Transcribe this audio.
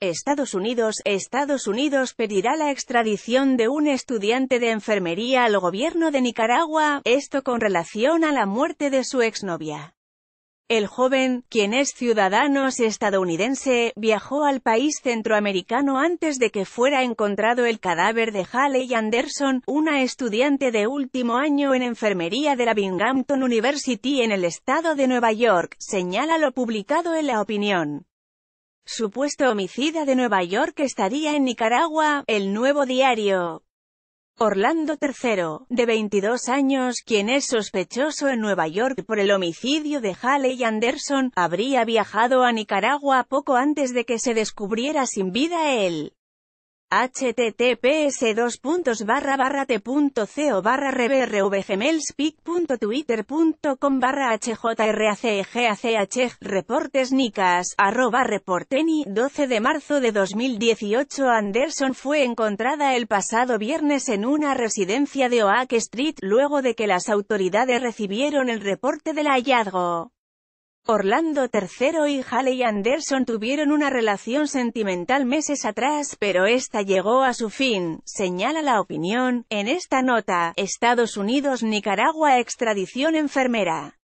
Estados Unidos, Estados Unidos pedirá la extradición de un estudiante de enfermería al gobierno de Nicaragua, esto con relación a la muerte de su exnovia. El joven, quien es ciudadano estadounidense, viajó al país centroamericano antes de que fuera encontrado el cadáver de Haley Anderson, una estudiante de último año en enfermería de la Binghamton University en el estado de Nueva York, señala lo publicado en La Opinión. Supuesto homicida de Nueva York estaría en Nicaragua, el nuevo diario. Orlando III, de 22 años, quien es sospechoso en Nueva York por el homicidio de Haley Anderson, habría viajado a Nicaragua poco antes de que se descubriera sin vida él https dos barra barra t.co barra rebrvgmailspeak.twitter.com barra reportes arroba reporteni 12 de marzo de 2018 Anderson fue encontrada el pasado viernes en una residencia de Oak Street luego de que las autoridades recibieron el reporte del hallazgo. Orlando III y Haley Anderson tuvieron una relación sentimental meses atrás, pero esta llegó a su fin, señala la opinión, en esta nota, Estados Unidos-Nicaragua extradición enfermera.